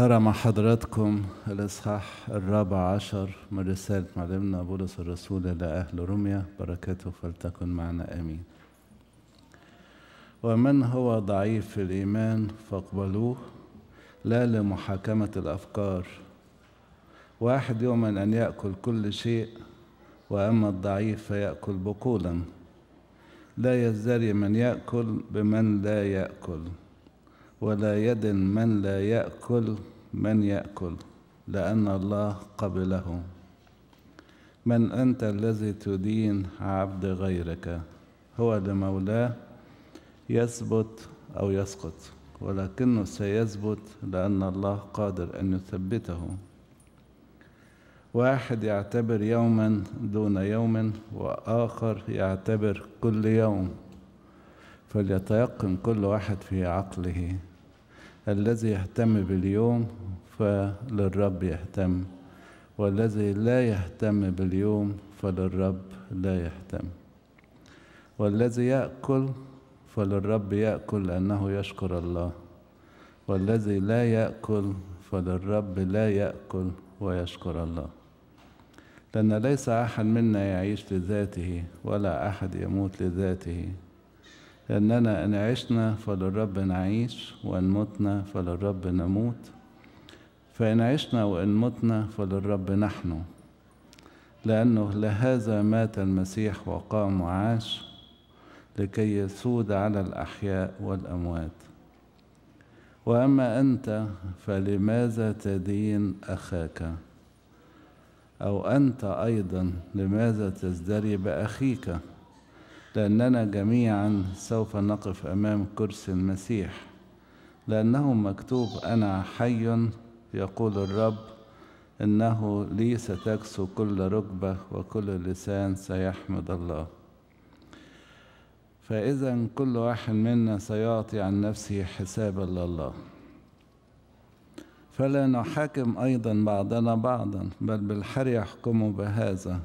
هرى مع حضراتكم الإصحاح الرابع عشر من رسالة معلمنا بولس الرسول إلى أهل روميا بركته فلتكن معنا آمين ومن هو ضعيف في الإيمان فاقبلوه لا لمحاكمة الأفكار واحد يؤمن أن يأكل كل شيء وأما الضعيف فيأكل بقولا لا يزدري من يأكل بمن لا يأكل ولا يد من لا يأكل من يأكل لأن الله قبله من أنت الذي تدين عبد غيرك هو لمولاه يثبت أو يسقط ولكنه سيثبت لأن الله قادر أن يثبته واحد يعتبر يوما دون يوم وآخر يعتبر كل يوم فليتيقن كل واحد في عقله الذي يهتم باليوم فللرب يهتم والذي لا يهتم باليوم فللرب لا يهتم والذي يأكل فللرب يأكل لأنه يشكر الله والذي لا يأكل فللرب لا يأكل ويشكر الله لأن ليس أحد منا يعيش لذاته ولا أحد يموت لذاته لأننا إن عشنا فللرب نعيش وإن متنا فللرب نموت فإن عشنا وإن متنا فللرب نحن لأنه لهذا مات المسيح وقام وعاش لكي يسود على الأحياء والأموات وأما أنت فلماذا تدين أخاك أو أنت أيضا لماذا تزدري بأخيك لأننا جميعا سوف نقف أمام كرسي المسيح لأنه مكتوب أنا حي يقول الرب إنه لي ستكسو كل ركبة وكل لسان سيحمد الله فإذا كل واحد منا سيعطي عن نفسه حسابا لله فلا نحاكم أيضا بعضنا بعضا بل بالحر يحكم بهذا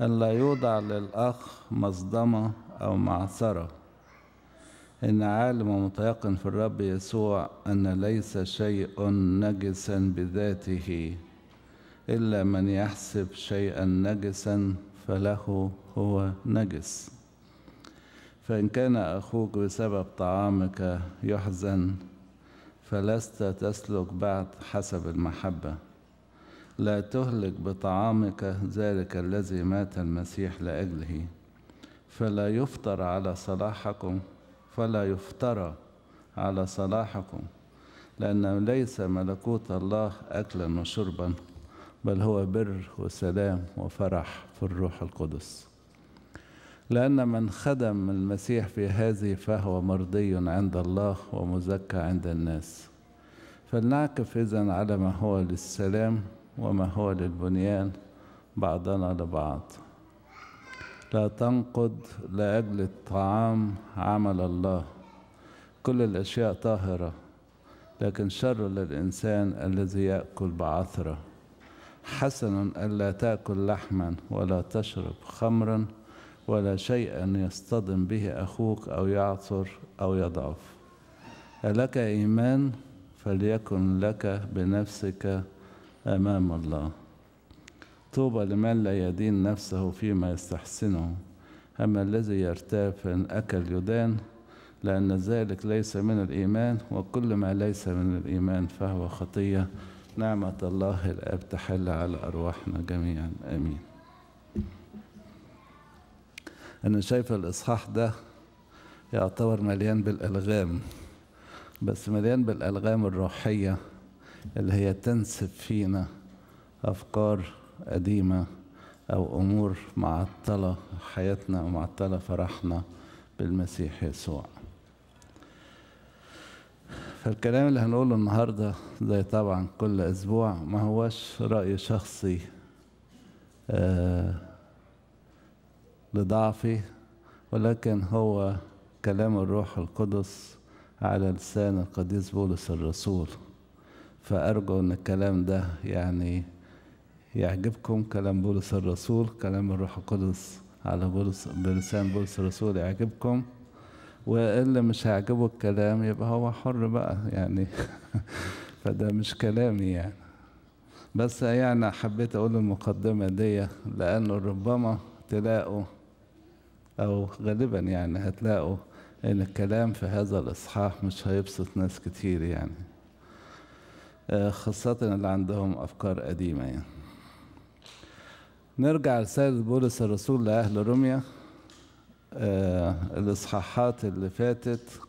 أن لا يوضع للأخ مصدمة أو معثرة إن عالم متيقن في الرب يسوع أن ليس شيء نجسا بذاته إلا من يحسب شيئا نجسا فله هو نجس فإن كان أخوك بسبب طعامك يحزن فلست تسلك بعد حسب المحبة لا تهلك بطعامك ذلك الذي مات المسيح لأجله فلا يفطر على صلاحكم فلا يفترى على صلاحكم لأن ليس ملكوت الله أكلا وشربا بل هو بر وسلام وفرح في الروح القدس لأن من خدم المسيح في هذه فهو مرضي عند الله ومزكى عند الناس فلنعكف إذن على ما هو للسلام وما هو للبنيان بعضنا لبعض لا تنقض لأجل الطعام عمل الله كل الأشياء طاهرة لكن شر للإنسان الذي يأكل بعثرة حسن ألا تأكل لحما ولا تشرب خمرا ولا شيئا يصطدم به أخوك أو يعثر أو يضعف ألك إيمان فليكن لك بنفسك امام الله طوبى لمن لا يدين نفسه فيما يستحسنه اما الذي يرتاب فان اكل يدان لان ذلك ليس من الايمان وكل ما ليس من الايمان فهو خطيه نعمه الله الاب تحل على ارواحنا جميعا امين انا شايف الاصحاح ده يعتبر مليان بالالغام بس مليان بالالغام الروحيه اللي هي تنسب فينا أفكار قديمة أو أمور معطلة حياتنا ومعطلة فرحنا بالمسيح يسوع فالكلام اللي هنقوله النهاردة زي طبعا كل أسبوع ما هوش رأي شخصي آه لضعفي ولكن هو كلام الروح القدس على لسان القديس بولس الرسول فأرجو أن الكلام ده يعني يعجبكم كلام بولس الرسول كلام الروح القدس على بولس بلسان بولس الرسول يعجبكم واللي مش هيعجبه الكلام يبقى هو حر بقى يعني فده مش كلامي يعني بس يعني حبيت أقول المقدمة دي لأنه ربما تلاقوا أو غالبا يعني هتلاقوا إن الكلام في هذا الإصحاح مش هيبسط ناس كتير يعني آه، خاصة اللي عندهم أفكار قديمة يعني نرجع لسيد بولس الرسول لأهل روميا آه، الإصحاحات اللي فاتت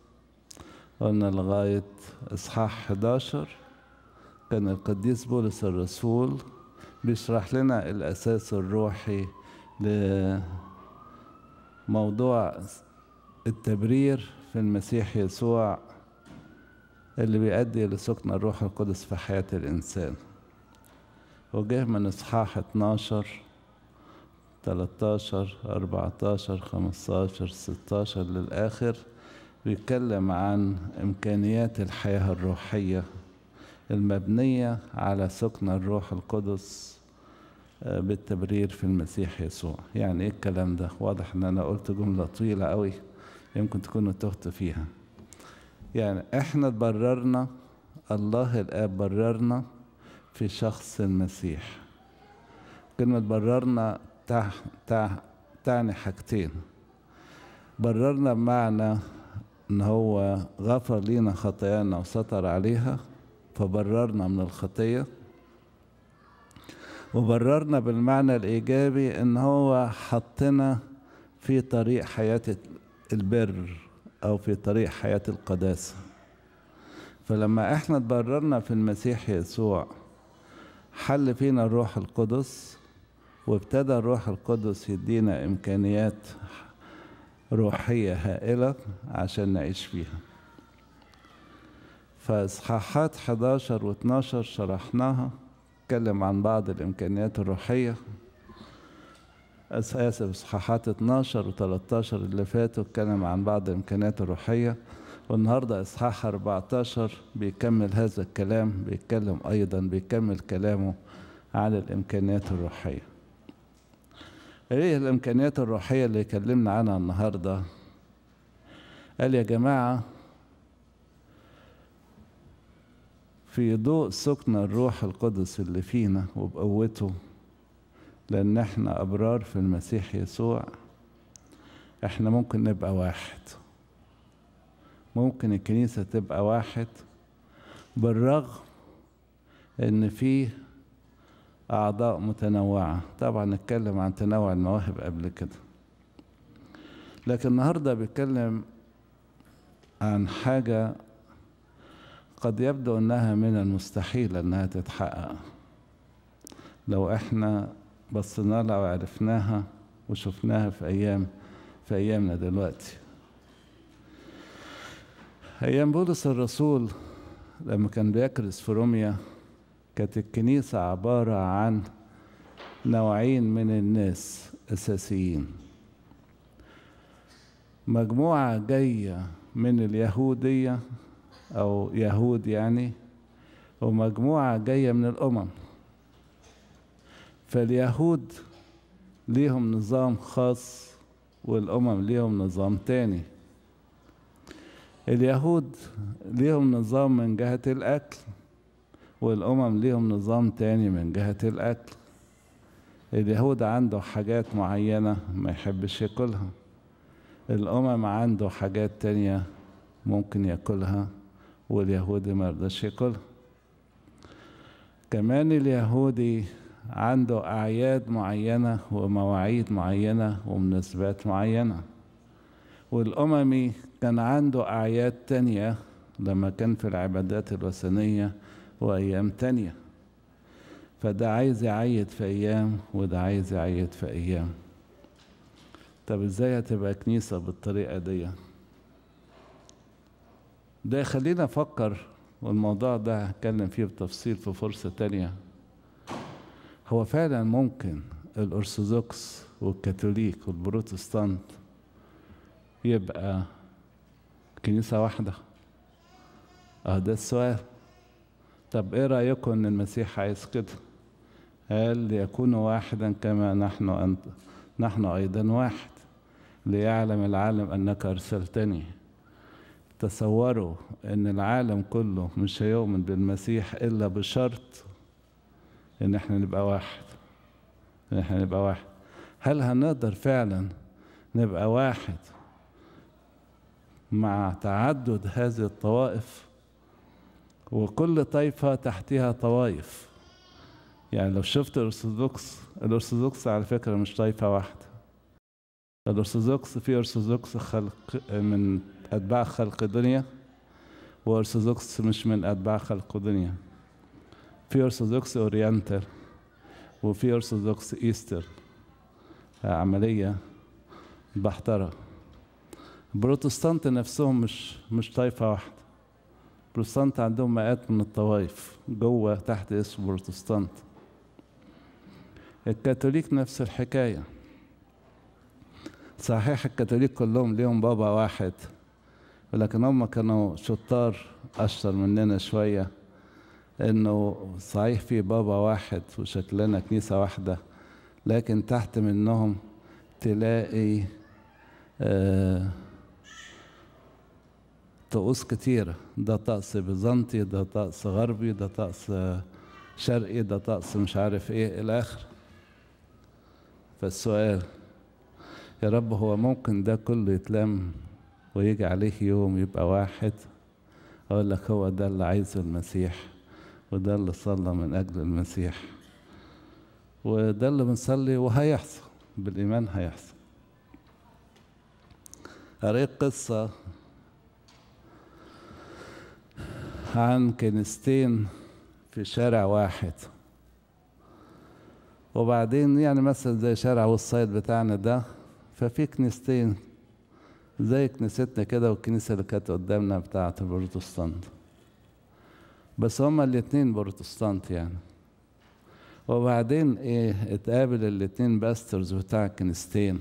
قلنا لغاية إصحاح 11 كان القديس بولس الرسول بيشرح لنا الأساس الروحي لموضوع التبرير في المسيح يسوع اللي بيؤدي لسكن الروح القدس في حياة الإنسان وجه من إصحاح 12 13 14 15 16 للآخر بيتكلم عن إمكانيات الحياة الروحية المبنية على سكن الروح القدس آه، بالتبرير في المسيح يسوع يعني ايه الكلام ده واضح ان انا قلت جمله طويله قوي يمكن تكونوا تهت فيها يعني احنا تبررنا الله الاب بررنا في شخص المسيح كلمة بررنا تع... تع... تعني حاجتين بررنا بمعنى ان هو غفر لينا خطايانا وستر عليها فبررنا من الخطيه وبررنا بالمعنى الإيجابي إن هو حطنا في طريق حياة البر أو في طريق حياة القداسة فلما احنا تبررنا في المسيح يسوع حل فينا الروح القدس وابتدى الروح القدس يدينا إمكانيات روحية هائلة عشان نعيش فيها فإصحاحات 11 و 12 شرحناها اتكلم عن بعض الإمكانيات الروحية اسف اصحاحات 12 و13 اللي فاتوا اتكلم عن بعض الامكانيات الروحيه والنهارده اصحاح 14 بيكمل هذا الكلام بيتكلم ايضا بيكمل كلامه عن الامكانيات الروحيه ايه الامكانيات الروحيه اللي اتكلمنا عنها النهارده قال يا جماعه في ضوء سكن الروح القدس اللي فينا وبقوته لأن احنا أبرار في المسيح يسوع احنا ممكن نبقى واحد ممكن الكنيسة تبقى واحد بالرغم ان في اعضاء متنوعة طبعا نتكلم عن تنوع المواهب قبل كده لكن النهاردة بيتكلم عن حاجة قد يبدو انها من المستحيل انها تتحقق لو احنا بصينا لها وعرفناها وشفناها في أيام في أيامنا دلوقتي أيام بولس الرسول لما كان بيكرس في روميا كانت الكنيسة عبارة عن نوعين من الناس أساسيين مجموعة جاية من اليهودية أو يهود يعني ومجموعة جاية من الأمم فاليهود ليهم نظام خاص والأمم ليهم نظام تاني اليهود ليهم نظام من جهة الأكل والأمم ليهم نظام تاني من جهة الأكل اليهود عنده حاجات معينة ما يحبش ياكلها الأمم عنده حاجات تانية ممكن ياكلها واليهودي ما يرضاش ياكلها كمان اليهودي عنده أعياد معينة ومواعيد معينة ومناسبات معينة والأممي كان عنده أعياد تانية لما كان في العبادات الوثنية وأيام تانية فده عايز يعيد في أيام وده عايز يعيد في أيام طب إزاي هتبقى كنيسة بالطريقة دي ده يخلينا أفكر والموضوع ده هتكلم فيه بتفصيل في فرصة تانية هو فعلا ممكن الأرثوذكس والكاثوليك والبروتستانت يبقى كنيسة واحدة اه ده السؤال طب ايه رأيكم ان المسيح عايز كده قال ليكونوا واحدا كما نحن أنت نحن أيضا واحد ليعلم العالم أنك أرسلتني تصوروا أن العالم كله مش هيؤمن بالمسيح إلا بشرط ان احنا نبقى واحد ان احنا نبقى واحد هل هنقدر فعلا نبقى واحد مع تعدد هذه الطوائف وكل طائفة تحتها طوائف يعني لو شفت الأرثوذكس الأرثوذكس على فكرة مش طائفة واحدة الأرثوذكس في أرثوذكس خلق من أتباع خلق الدنيا وأرثوذكس مش من أتباع خلق الدنيا في ارثوذكس اورينتال وفي ارثوذكس ايستر عمليه بحترة البروتستانت نفسهم مش مش طائفه واحده البروتستانت عندهم مئات من الطوائف جوه تحت اسم بروتستانت الكاثوليك نفس الحكايه صحيح الكاثوليك كلهم ليهم بابا واحد ولكن هم كانوا شطار اشطر مننا شويه انه صحيح في بابا واحد وشكلنا كنيسه واحده لكن تحت منهم تلاقي آه، طقوس كتيرة ده طقس بيزنطي ده طقس غربي ده طقس شرقي ده طقس مش عارف ايه الى اخره فالسؤال يا رب هو ممكن ده كله يتلم ويجي عليه يوم يبقى واحد اقول لك هو ده اللي عايزه المسيح وده اللي صلى من أجل المسيح وده اللي بنصلي وهيحصل بالإيمان هيحصل قريت قصة عن كنيستين في شارع واحد وبعدين يعني مثلا زي شارع والصيد بتاعنا ده ففي كنيستين زي كنيستنا كده والكنيسة اللي كانت قدامنا بتاعة البروتستانت بس هما الاتنين بروتستانت يعني وبعدين ايه اتقابل الاتنين باسترز بتاع الكنيستين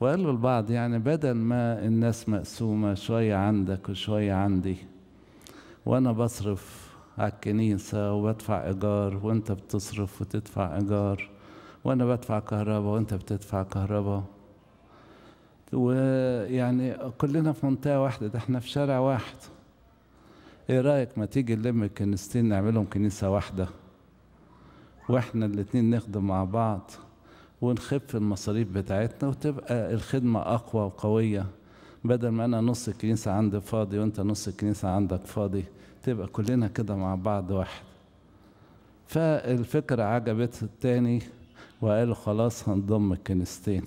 وقالوا البعض يعني بدل ما الناس مقسومة شوية عندك وشوية عندي وأنا بصرف على الكنيسة وبدفع إيجار وأنت بتصرف وتدفع إيجار وأنا بدفع كهرباء وأنت بتدفع كهرباء ويعني كلنا في منطقة واحدة ده احنا في شارع واحد ايه رايك ما تيجي نلم الكنيستين نعملهم كنيسه واحده واحنا الاتنين نخدم مع بعض ونخف المصاريف بتاعتنا وتبقى الخدمه اقوى وقويه بدل ما انا نص الكنيسه عندي فاضي وانت نص الكنيسه عندك فاضي تبقى كلنا كده مع بعض واحد فالفكرة عجبت التاني وقالوا خلاص هنضم الكنيستين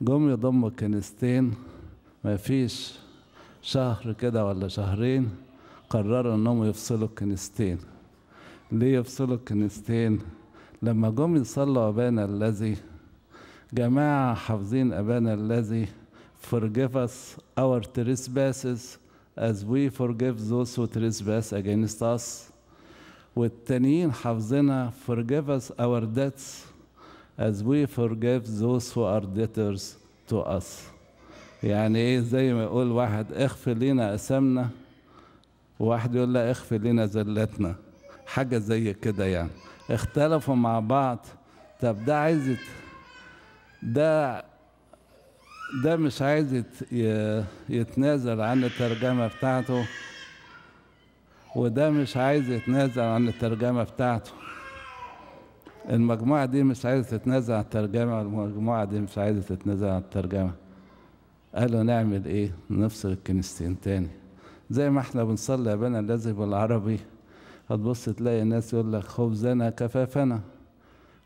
جم يضموا الكنيستين مفيش شهر كده ولا شهرين قرروا انهم يفصلوا الكنيستين ليه يفصلوا الكنيستين لما جم يصلوا ابانا الذي جماعه حافظين ابانا الذي forgive us our trespasses as we forgive those who trespass against us والتانيين حافظنا forgive us our debts as we forgive those who are debtors to us يعني ايه زي ما يقول واحد اغفر لنا اسامنا وواحد يقول لا اغفر لنا ذلتنا حاجه زي كده يعني اختلفوا مع بعض طب ده عايز ده ده مش عايز يتنازل عن الترجمة بتاعته وده مش عايز يتنازل عن الترجمة بتاعته المجموعة دي مش عايزة تتنازل عن الترجمة والمجموعة دي مش عايزة تتنازل عن الترجمة قالوا نعمل ايه نفصل الكنيستين تاني زي ما احنا بنصلي ابانا الذي بالعربي هتبص تلاقي الناس يقول لك خبزنا كفافنا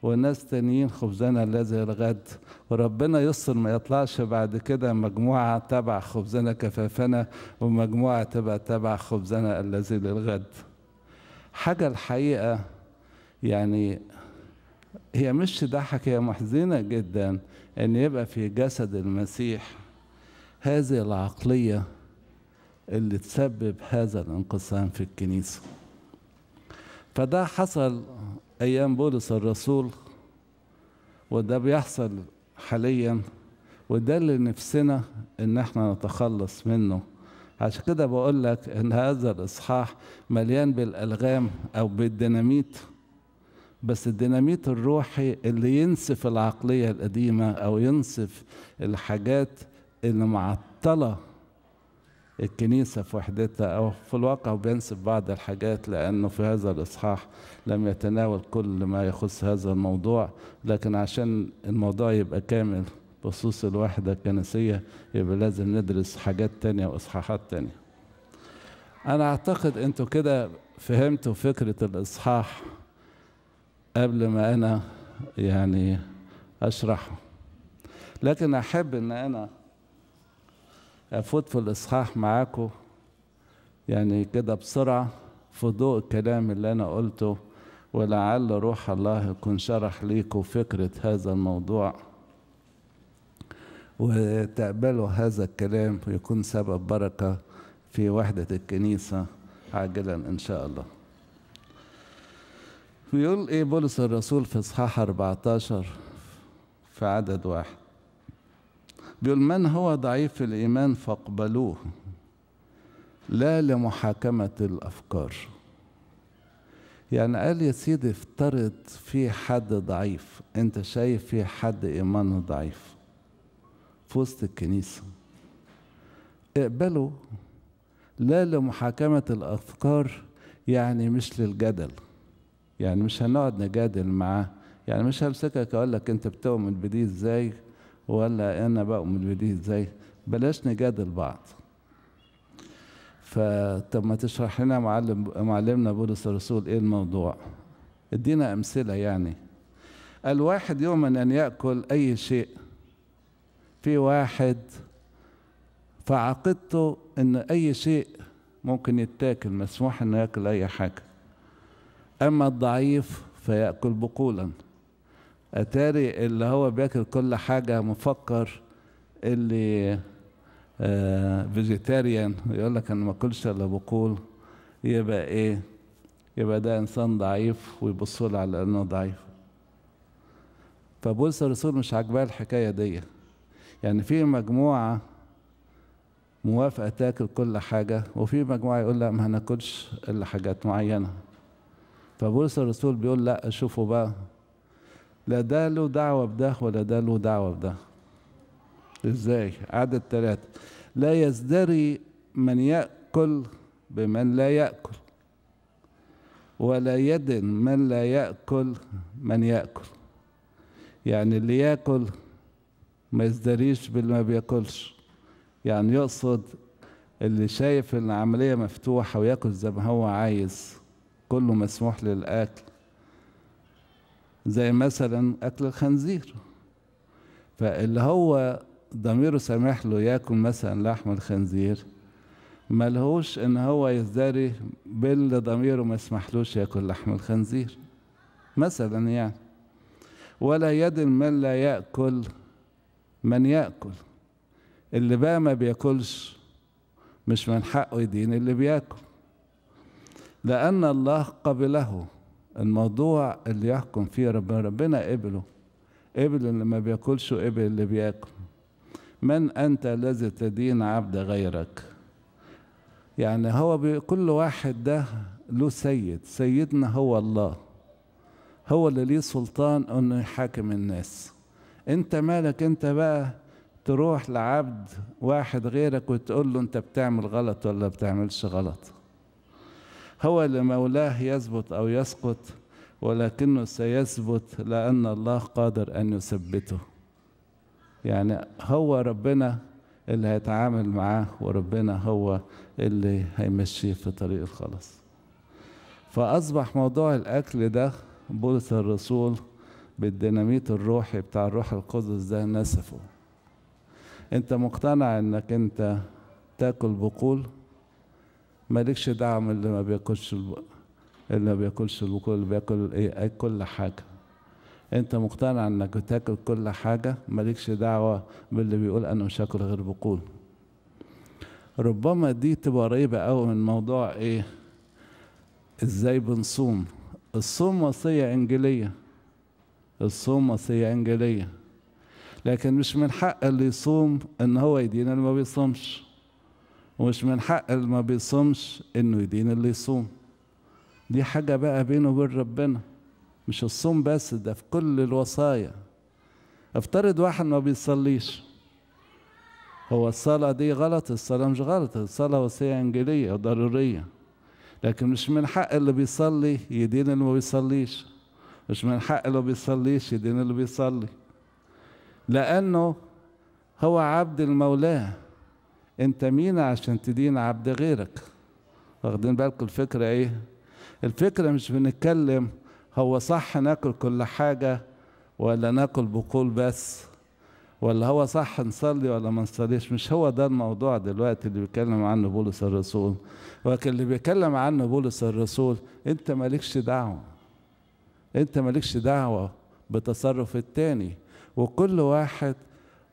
والناس تانيين خبزنا الذي الغد وربنا يستر ما يطلعش بعد كده مجموعة تبع خبزنا كفافنا ومجموعة تبقى تبع خبزنا الذي للغد حاجة الحقيقة يعني هي مش تضحك هي محزنة جدا ان يبقى في جسد المسيح هذه العقلية اللي تسبب هذا الانقسام في الكنيسة فده حصل أيام بولس الرسول وده بيحصل حاليا وده اللي نفسنا ان احنا نتخلص منه عشان كده بقول لك ان هذا الاصحاح مليان بالالغام او بالديناميت بس الديناميت الروحي اللي ينسف العقليه القديمه او ينسف الحاجات اللي معطلة الكنيسة في وحدتها أو في الواقع بينسب بعض الحاجات لأنه في هذا الإصحاح لم يتناول كل ما يخص هذا الموضوع لكن عشان الموضوع يبقى كامل بخصوص الوحدة الكنسية يبقى لازم ندرس حاجات تانية وإصحاحات تانية أنا أعتقد أنتوا كده فهمتوا فكرة الإصحاح قبل ما أنا يعني أشرحه لكن أحب أن أنا افوت في الاصحاح معاكم يعني كده بسرعه في ضوء الكلام اللي انا قلته ولعل روح الله يكون شرح ليكم فكره هذا الموضوع وتقبلوا هذا الكلام ويكون سبب بركه في وحده الكنيسه عاجلا ان شاء الله بيقول ايه بولس الرسول في اصحاح 14 في عدد واحد بيقول من هو ضعيف الإيمان فاقبلوه لا لمحاكمة الأفكار يعني قال يا سيدي افترض في حد ضعيف انت شايف في حد ايمانه ضعيف في وسط الكنيسه اقبله لا لمحاكمه الافكار يعني مش للجدل يعني مش هنقعد نجادل معاه يعني مش همسكك اقول لك انت بتؤمن بدي ازاي ولا انا بؤمن بدي ازاي بلاش نجادل بعض فطب ما تشرح لنا معلم معلمنا بولس الرسول ايه الموضوع ادينا امثله يعني الواحد يؤمن ان ياكل اي شيء في واحد فعقدته ان اي شيء ممكن يتاكل مسموح انه ياكل اي حاجه اما الضعيف فياكل بقولا اتاري اللي هو بياكل كل حاجه مفكر اللي فيجيتاريان آه، يقول لك انا ما اكلش الا بقول يبقى ايه يبقى ده انسان ضعيف ويبصوا له على انه ضعيف فبولس الرسول مش عاجباه الحكايه دي يعني في مجموعه موافقه تاكل كل حاجه وفي مجموعه يقول لا ما هناكلش الا حاجات معينه فبولس الرسول بيقول لا شوفوا بقى لا ده له دعوة بده ولا ده له دعوة بده ازاي عدد ثلاثة لا يزدري من يأكل بمن لا يأكل ولا يدن من لا يأكل من يأكل يعني اللي يأكل ما يزدريش باللي ما بياكلش يعني يقصد اللي شايف ان العملية مفتوحة وياكل زي ما هو عايز كله مسموح للأكل زي مثلا أكل الخنزير فاللي هو ضميره سامح له ياكل مثلا لحم الخنزير ملهوش ان هو يزدري باللي ضميره ما يسمحلوش ياكل لحم الخنزير مثلا يعني ولا يدن من لا ياكل من ياكل اللي بقى ما بياكلش مش من حقه يدين اللي بياكل لان الله قبله الموضوع اللي يحكم فيه ربنا ربنا قبله قبل اللي ما بياكلش وقبل اللي بياكل من أنت الذي تدين عبد غيرك يعني هو كل واحد ده له سيد سيدنا هو الله هو اللي ليه سلطان انه يحاكم الناس انت مالك انت بقى تروح لعبد واحد غيرك وتقول له انت بتعمل غلط ولا بتعملش غلط هو لمولاه يثبت أو يسقط ولكنه سيثبت لأن الله قادر أن يثبته يعني هو ربنا اللي هيتعامل معاه وربنا هو اللي هيمشيه في طريق الخلاص فأصبح موضوع الأكل ده بولس الرسول بالديناميت الروحي بتاع الروح القدس ده نسفه انت مقتنع انك انت تاكل بقول مالكش دعوه من اللي ما بياكلش اللي ما بياكلش البقول اللي بياكل ايه كل حاجه انت مقتنع انك بتاكل كل حاجه مالكش دعوه باللي بيقول انا مش هاكل غير بقول ربما دي تبقى قريبه قوي من موضوع ايه ازاي بنصوم الصوم وصيه انجيليه الصوم وصيه انجيليه لكن مش من حق اللي يصوم ان هو يدين اللي ما بيصومش ومش من حق اللي ما بيصومش انه يدين اللي يصوم دي حاجه بقى بينه وبين ربنا مش الصوم بس ده في كل الوصايا افترض واحد ما بيصليش هو الصلاة دي غلط الصلاة مش غلط الصلاة وصية إنجيلية ضرورية لكن مش من حق اللي بيصلي يدين اللي ما بيصليش مش من حق اللي بيصليش يدين اللي بيصلي لأنه هو عبد المولاه انت مين عشان تدين عبد غيرك واخدين بالكم الفكرة ايه الفكرة مش بنتكلم هو صح ناكل كل حاجة ولا ناكل بقول بس ولا هو صح نصلي ولا ما نصليش مش هو ده الموضوع دلوقتي اللي بيتكلم عنه بولس الرسول ولكن اللي بيتكلم عنه بولس الرسول انت مالكش دعوه انت مالكش دعوه بتصرف التاني وكل واحد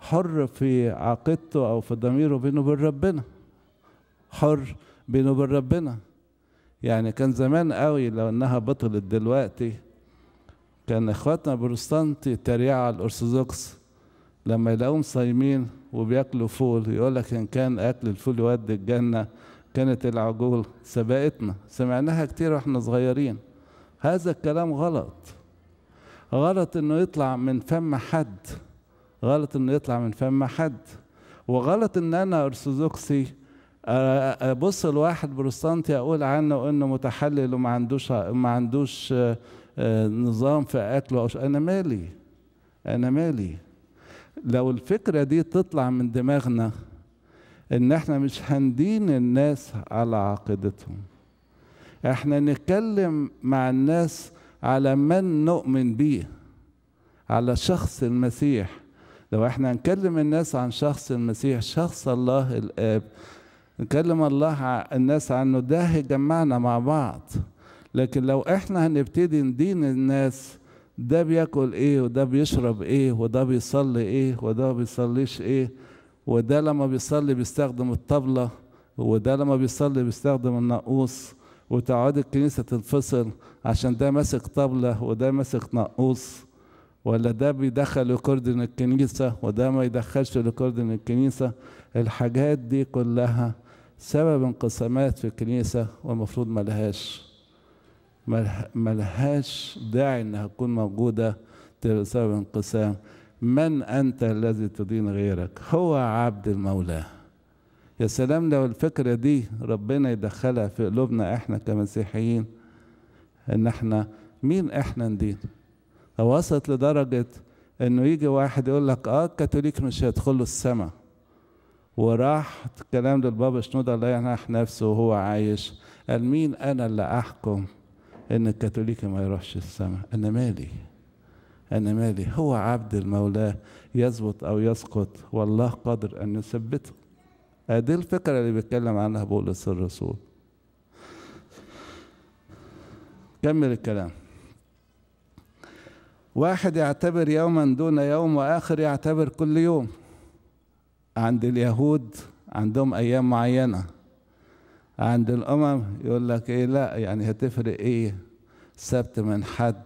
حر في عقيدته او في ضميره بينه وبين ربنا حر بينه وبين ربنا يعني كان زمان قوي لو انها بطلت دلوقتي كان اخواتنا بروستانتي تريعه على الارثوذكس لما يلاقوهم صايمين وبياكلوا فول يقول لك ان كان اكل الفول يودي الجنه كانت العجول سبقتنا سمعناها كتير واحنا صغيرين هذا الكلام غلط غلط انه يطلع من فم حد غلط انه يطلع من فم حد وغلط ان انا ارثوذكسي ابص لواحد بروستانتي اقول عنه انه متحلل وما عندوش ما عندوش نظام في اكله انا مالي انا مالي لو الفكره دي تطلع من دماغنا ان احنا مش هندين الناس على عقيدتهم احنا نتكلم مع الناس على من نؤمن بيه على شخص المسيح لو احنا نكلم الناس عن شخص المسيح شخص الله الآب نكلم الله الناس عنه ده هيجمعنا مع بعض لكن لو احنا هنبتدي ندين الناس ده بياكل ايه وده بيشرب ايه وده بيصلي ايه وده بيصليش ايه وده لما بيصلي بيستخدم الطبلة وده لما بيصلي بيستخدم النقوص وتقعد الكنيسة تنفصل عشان ده ماسك طبلة وده ماسك نقوص ولا ده بيدخل الاكورديون الكنيسة وده ما يدخلش الاكورديون الكنيسة الحاجات دي كلها سبب انقسامات في الكنيسة والمفروض ملهاش ملهاش داعي انها تكون موجودة بسبب انقسام من انت الذي تدين غيرك هو عبد المولى يا سلام لو الفكرة دي ربنا يدخلها في قلوبنا احنا كمسيحيين ان احنا مين احنا ندين وصلت لدرجة انه يجي واحد يقول لك اه الكاثوليك مش هيدخل له السماء وراح الكلام للبابا شنودة الله ينح نفسه وهو عايش قال مين انا اللي احكم ان الكاثوليك ما يروحش السماء انا مالي انا مالي هو عبد المولاه يثبت او يسقط والله قادر ان يثبته أدي الفكره اللي بيتكلم عنها بولس الرسول كمل الكلام واحد يعتبر يوما دون يوم واخر يعتبر كل يوم عند اليهود عندهم ايام معينه عند الامم يقول لك ايه لا يعني هتفرق ايه سبت من حد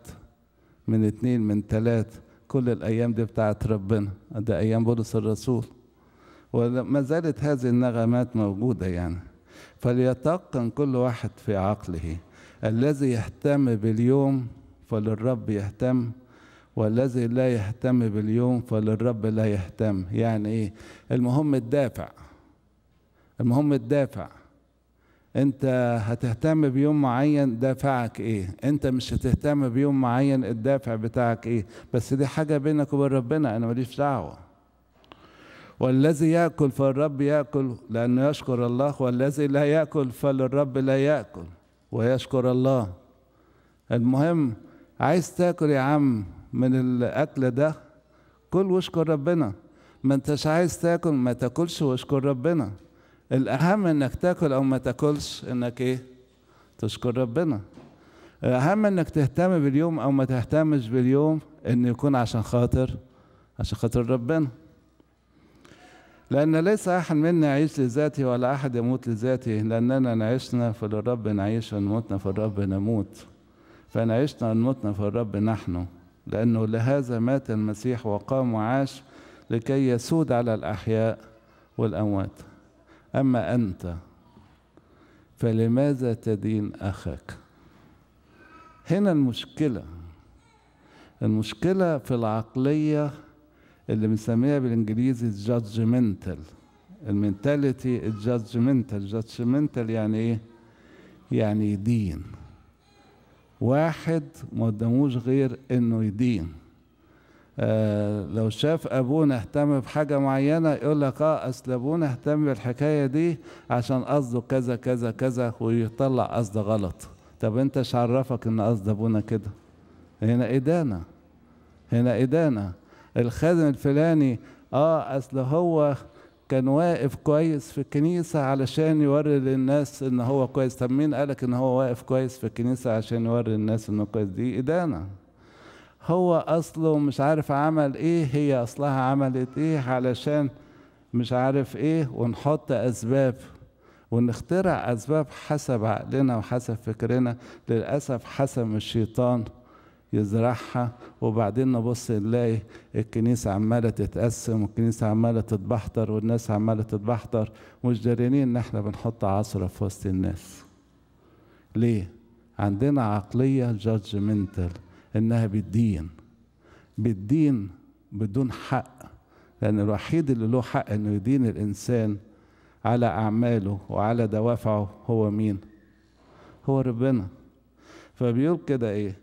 من اتنين من تلات كل الايام دي بتاعت ربنا ده ايام بولس الرسول وما زالت هذه النغمات موجوده يعني فليتقن كل واحد في عقله الذي يهتم باليوم فللرب يهتم والذي لا يهتم باليوم فللرب لا يهتم يعني ايه المهم الدافع المهم الدافع انت هتهتم بيوم معين دافعك ايه انت مش هتهتم بيوم معين الدافع بتاعك ايه بس دي حاجه بينك وبين ربنا انا ماليش دعوه والذي ياكل فالرب ياكل لانه يشكر الله والذي لا ياكل فللرب لا ياكل ويشكر الله المهم عايز تاكل يا عم من الاكل ده كل واشكر ربنا ما انتش عايز تاكل ما تاكلش واشكر ربنا الاهم انك تاكل او ما تاكلش انك ايه تشكر ربنا الاهم انك تهتم باليوم او ما تهتمش باليوم ان يكون عشان خاطر عشان خاطر ربنا لأن ليس أحد منا يعيش لذاته ولا أحد يموت لذاته لأننا نعيشنا في الرب نعيش ونموتنا الرب نموت فنعيشنا ونموتنا الرب نحن لأنه لهذا مات المسيح وقام وعاش لكي يسود على الأحياء والأموات أما أنت فلماذا تدين أخاك هنا المشكلة المشكلة في العقلية اللي بنسميها بالإنجليزي الجادجمنتال المينتاليتي الجادجمنتال الجادجمنتال يعني إيه؟ يعني دين واحد ما قداموش غير انه يدين آه لو شاف ابونا اهتم بحاجه معينه يقول لك اه اصل ابونا اهتم بالحكايه دي عشان قصده كذا كذا كذا ويطلع قصد غلط طب انت ايش عرفك ان قصد ابونا كده هنا ادانه هنا ادانه الخادم الفلاني اه اصل هو كان واقف كويس في الكنيسة علشان يوري للناس إن هو كويس طب مين قالك إن هو واقف كويس في الكنيسة عشان يوري للناس إنه كويس دي إدانة هو أصله مش عارف عمل إيه هي أصلها عملت إيه علشان مش عارف إيه ونحط أسباب ونخترع أسباب حسب عقلنا وحسب فكرنا للأسف حسب الشيطان يزرعها وبعدين نبص نلاقي الكنيسة عمالة تتقسم والكنيسة عمالة تتبحتر والناس عمالة تتبحتر مش دارينين إن إحنا بنحط عصرة في وسط الناس. ليه؟ عندنا عقلية جادجمنتال إنها بالدين بالدين بدون حق لأن الوحيد اللي له حق إنه يدين الإنسان على أعماله وعلى دوافعه هو مين؟ هو ربنا فبيقول كده إيه؟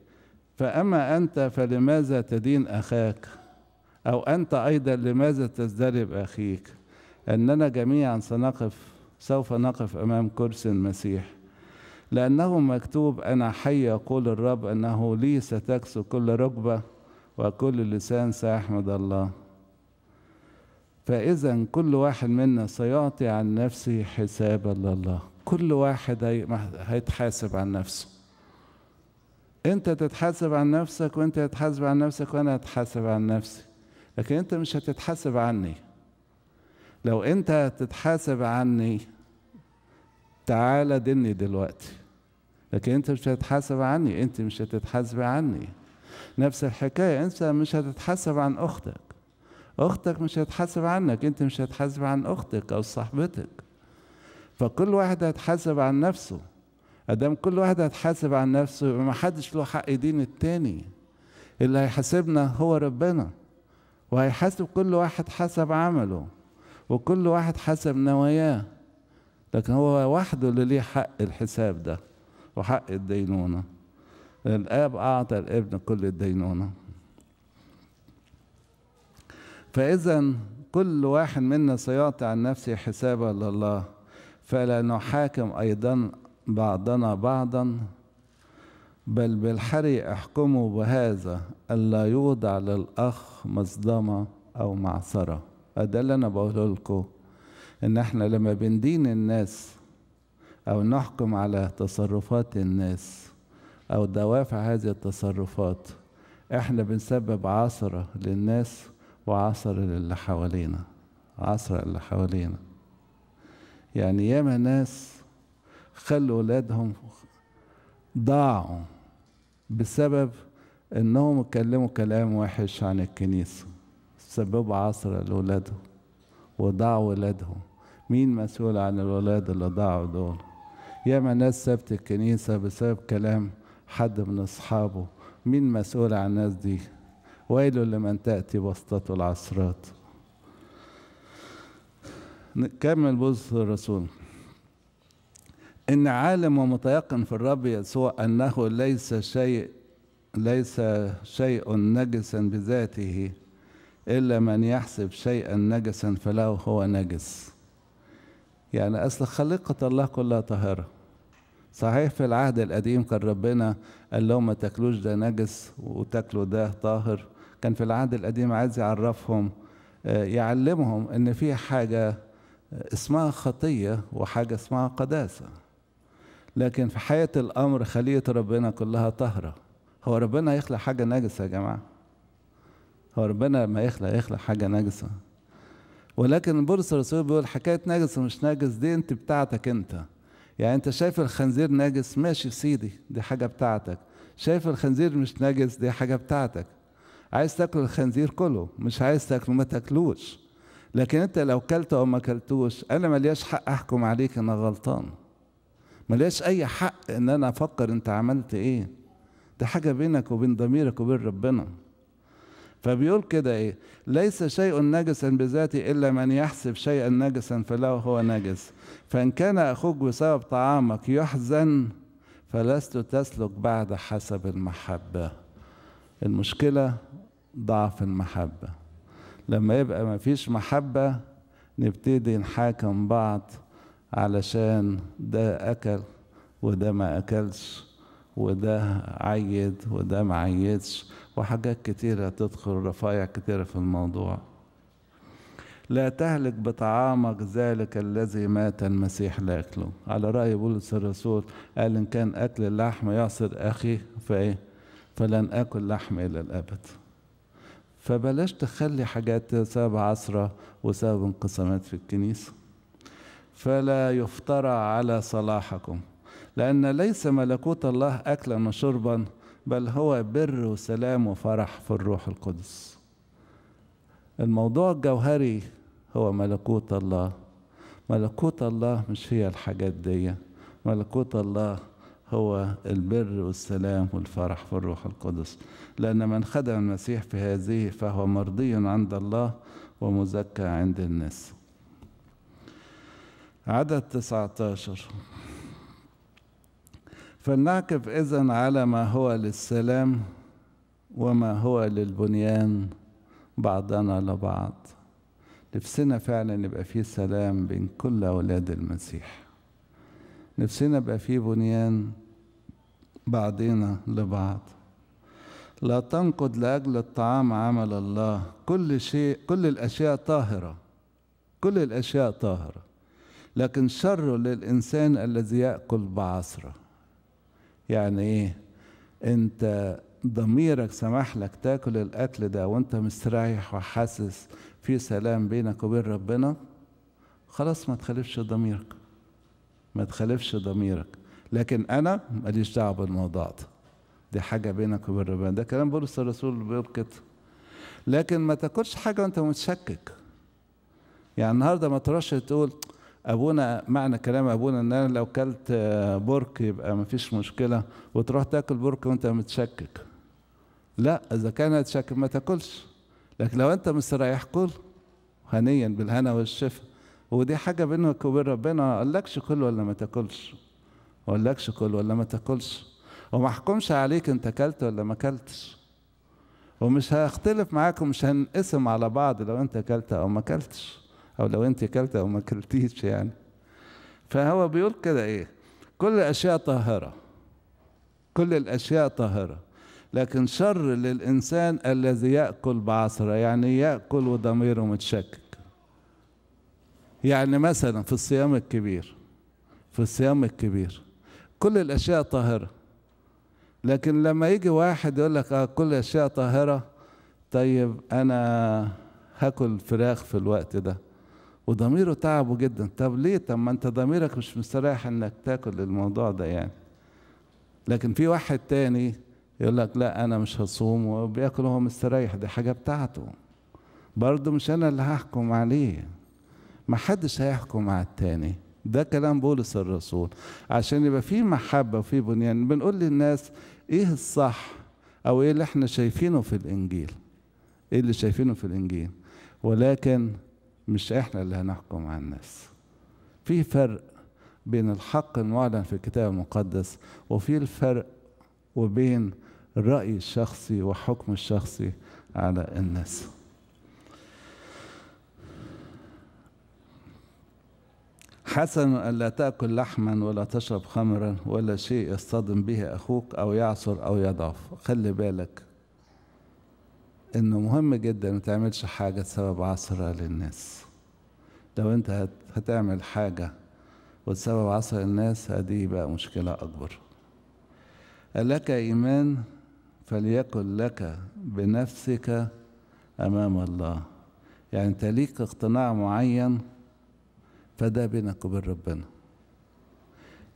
فأما أنت فلماذا تدين أخاك أو أنت أيضا لماذا تزدرب أخيك أننا جميعا سنقف سوف نقف أمام كرسي المسيح لأنه مكتوب أنا حي يقول الرب أنه لي ستكسو كل ركبة وكل لسان سيحمد الله فإذا كل واحد منا سيعطي عن نفسه حسابا لله كل واحد هيتحاسب عن نفسه انت تتحاسب عن نفسك وانت تتحاسب عن نفسك وانا هتحاسب عن نفسي لكن انت مش هتتحاسب عني لو انت هتتحاسب عني تعالى دني دلوقتي لكن انت مش هتتحاسب عني انت مش هتتحاسب عني نفس الحكاية انت مش هتتحاسب عن اختك اختك مش هتتحاسب عنك انت مش هتتحاسب عن اختك او صاحبتك فكل واحد هيتحاسب عن نفسه ادام كل واحد هتحاسب عن نفسه يبقى ما حدش له حق يدين التاني اللي هيحاسبنا هو ربنا وهيحاسب كل واحد حسب عمله وكل واحد حسب نواياه لكن هو وحده اللي ليه حق الحساب ده وحق الدينونة الآب أعطى الابن كل الدينونة فإذا كل واحد منا سيعطي عن نفسه حسابا لله فلا نحاكم أيضا بعضنا بعضا بل بالحري احكموا بهذا ألا يوضع للأخ مصدمة أو معصرة ده اللي أنا بقوله لكم إن إحنا لما بندين الناس أو نحكم على تصرفات الناس أو دوافع هذه التصرفات إحنا بنسبب عصرة للناس وعصرة للي حوالينا عصرة للي حوالينا يعني ياما ناس خلوا اولادهم ضاعوا بسبب انهم اتكلموا كلام وحش عن الكنيسه سببوا عصر لاولادهم وضاعوا اولادهم مين مسؤول عن الاولاد اللي ضاعوا دول ياما ناس سابت الكنيسه بسبب كلام حد من اصحابه مين مسؤول عن الناس دي ويل لمن تاتي بسطته العصرات نكمل بص الرسول إن عالم ومتيقن في الرب يسوع أنه ليس شيء ليس شيء نجسا بذاته إلا من يحسب شيئا نجسا فله هو نجس يعني أصل خليقة الله كلها طاهرة صحيح في العهد القديم كان ربنا قال لهم ما تاكلوش ده نجس وتاكلوا ده طاهر كان في العهد القديم عايز يعرفهم آه، يعلمهم ان في حاجه اسمها خطيه وحاجه اسمها قداسه لكن في حياة الأمر خلية ربنا كلها طهرة هو ربنا يخلق حاجة نجسة يا جماعة هو ربنا لما يخلق يخلق حاجة نجسة ولكن بولس الرسول بيقول حكاية نجس ومش نجس دي انت بتاعتك انت يعني انت شايف الخنزير نجس ماشي سيدي دي حاجة بتاعتك شايف الخنزير مش نجس دي حاجة بتاعتك عايز تاكل الخنزير كله مش عايز تاكله ما تاكلوش لكن انت لو كلته او ما كلتوش انا ملياش حق احكم عليك انا غلطان ملاش اي حق ان انا افكر انت عملت ايه ده حاجه بينك وبين ضميرك وبين ربنا فبيقول كده ايه ليس شيء نجسا بذاته الا من يحسب شيئا نجسا فله هو نجس فان كان اخوك بسبب طعامك يحزن فلست تسلك بعد حسب المحبه المشكله ضعف المحبه لما يبقى ما فيش محبه نبتدي نحاكم بعض علشان ده أكل وده ما أكلش وده عيد وده ما عيدش وحاجات كتيرة تدخل رفايع كتيرة في الموضوع لا تهلك بطعامك ذلك الذي مات المسيح لأكله على رأي بولس الرسول قال إن كان أكل اللحم يعصر أخي فإيه فلن أكل لحم إلى الأبد فبلاش تخلي حاجات سبب عصرة وسبب انقسامات في الكنيسه فلا يفترى على صلاحكم لأن ليس ملكوت الله أكلا وشربا بل هو بر وسلام وفرح في الروح القدس الموضوع الجوهري هو ملكوت الله ملكوت الله مش هي الحاجات دي ملكوت الله هو البر والسلام والفرح في الروح القدس لأن من خدم المسيح في هذه فهو مرضي عند الله ومزكى عند الناس عدد 19 فلنعكف إذن على ما هو للسلام وما هو للبنيان بعضنا لبعض نفسنا فعلا يبقى في سلام بين كل أولاد المسيح نفسنا يبقى في بنيان بعضنا لبعض لا تنقد لأجل الطعام عمل الله كل شيء كل الأشياء طاهرة كل الأشياء طاهرة لكن شر للإنسان الذي يأكل بعصره يعني إيه أنت ضميرك سمح لك تاكل الأكل ده وأنت مستريح وحاسس في سلام بينك وبين ربنا خلاص ما تخالفش ضميرك ما تخالفش ضميرك لكن أنا ماليش دعوة بالموضوع ده دي حاجة بينك وبين ربنا ده كلام بولس الرسول بيقول كده لكن ما تاكلش حاجة وأنت متشكك يعني النهاردة ما تروحش تقول ابونا معنى كلام ابونا ان انا لو كلت آه، برك يبقى مفيش مشكله وتروح تاكل برك وانت متشكك لا اذا كان هتشكك ما تاكلش لكن لو انت مستريح كل هنيا بالهنا والشفاء ودي حاجه بينك وبين ربنا ما قالكش كل ولا ما تاكلش ما قالكش كل ولا ما تاكلش وما احكمش عليك انت كلت ولا ما كلتش ومش هختلف معاك ومش هنقسم على بعض لو انت كلت او ما كلتش او لو انت كلت او ما كلتيش يعني فهو بيقول كده ايه كل الاشياء طاهره كل الاشياء طاهره لكن شر للانسان الذي ياكل بعصره يعني ياكل وضميره متشكك يعني مثلا في الصيام الكبير في الصيام الكبير كل الاشياء طاهره لكن لما يجي واحد يقول لك اه كل الاشياء طاهره طيب انا هاكل فراخ في الوقت ده وضميره تعبه جدا طب ليه طب ما انت ضميرك مش مستريح انك تاكل الموضوع ده يعني لكن في واحد تاني يقول لك لا انا مش هصوم وبياكل وهو مستريح دي حاجه بتاعته برضه مش انا اللي هحكم عليه ما حدش هيحكم على التاني ده كلام بولس الرسول عشان يبقى في محبه وفي بنيان بنقول للناس ايه الصح او ايه اللي احنا شايفينه في الانجيل ايه اللي شايفينه في الانجيل ولكن مش احنا اللي هنحكم على الناس في فرق بين الحق المعلن في الكتاب المقدس وفي الفرق وبين الرأي الشخصي وحكم الشخصي على الناس حسن ألا تأكل لحما ولا تشرب خمرا ولا شيء يصطدم به أخوك أو يعصر أو يضعف خلي بالك انه مهم جدا ما تعملش حاجه تسبب عصره للناس لو انت هتعمل حاجه وتسبب عسره للناس هذه بقى مشكلة أكبر لك إيمان فليكن لك بنفسك أمام الله يعني أنت ليك اقتناع معين فده بينك وبين ربنا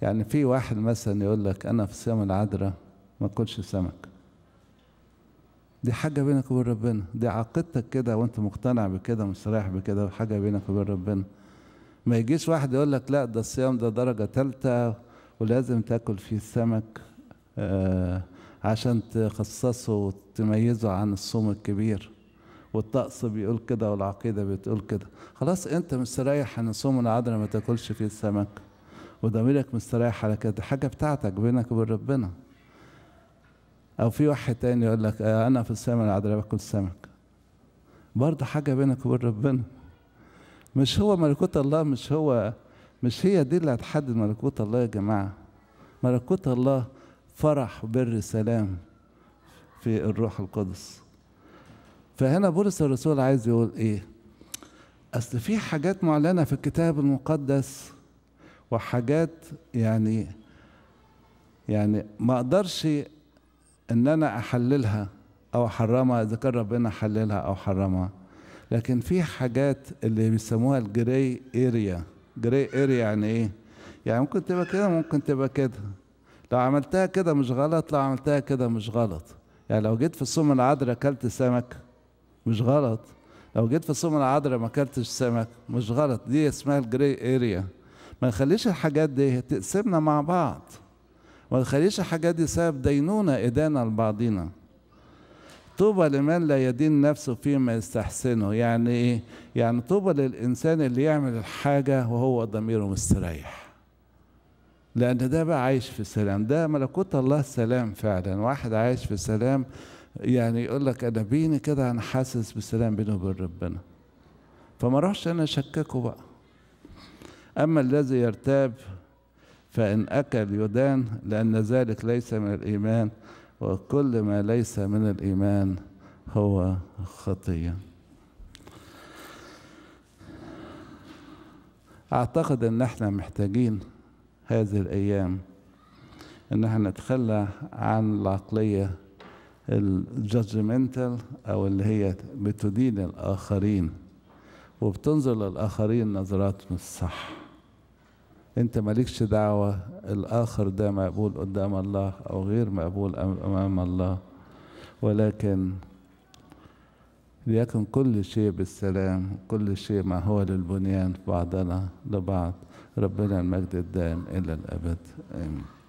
يعني في واحد مثلا يقول لك أنا في صيام العذراء ما أكلش سمك دي حاجة بينك وبين ربنا دي عقيدتك كده وانت مقتنع بكده مستريح بكده حاجة بينك وبين ربنا ما يجيش واحد يقول لك لا ده الصيام ده درجة ثالثة ولازم تاكل فيه السمك آه، عشان تخصصه وتميزه عن الصوم الكبير والطقس بيقول كده والعقيدة بتقول كده خلاص انت مستريح ان صوم العذراء ما تاكلش فيه السمك وضميرك مستريح على كده حاجة بتاعتك بينك وبين ربنا او في واحد تاني يقول لك آه، انا في السماء العذراء باكل سمك برضه حاجه بينك وبين ربنا مش هو ملكوت الله مش هو مش هي دي اللي هتحدد ملكوت الله يا جماعه ملكوت الله فرح بر سلام في الروح القدس فهنا بولس الرسول عايز يقول ايه اصل في حاجات معلنه في الكتاب المقدس وحاجات يعني يعني ما اقدرش ان انا احللها او احرمها اذا كان ربنا حللها او حرمها لكن في حاجات اللي بيسموها الجراي اريا جراي اريا يعني ايه يعني ممكن تبقى كده ممكن تبقى كده لو عملتها كده مش غلط لو عملتها كده مش غلط يعني لو جيت في الصوم العذراء اكلت سمك مش غلط لو جيت في الصوم العذراء ما اكلتش سمك مش غلط دي اسمها الجراي اريا ما نخليش الحاجات دي تقسمنا مع بعض ما تخليش الحاجات دي سبب دينونة إدانة لبعضينا طوبى لمن لا يدين نفسه فيما يستحسنه يعني إيه؟ يعني طوبى للإنسان اللي يعمل الحاجة وهو ضميره مستريح لأن ده بقى عايش في سلام ده ملكوت الله السلام فعلا واحد عايش في سلام يعني يقول لك أنا بيني كده أنا حاسس بسلام بيني وبين ربنا فما اروحش أنا أشككه بقى أما الذي يرتاب فإن أكل يدان لأن ذلك ليس من الإيمان وكل ما ليس من الإيمان هو خطية أعتقد أن احنا محتاجين هذه الأيام أن احنا نتخلى عن العقلية الجادجمنتال أو اللي هي بتدين الآخرين وبتنظر للآخرين نظراتهم الصح انت مالكش دعوة الآخر ده مقبول قدام الله أو غير مقبول أمام الله ولكن ليكن كل شيء بالسلام كل شيء ما هو للبنيان بعضنا لبعض ربنا المجد الدائم إلى الأبد آمين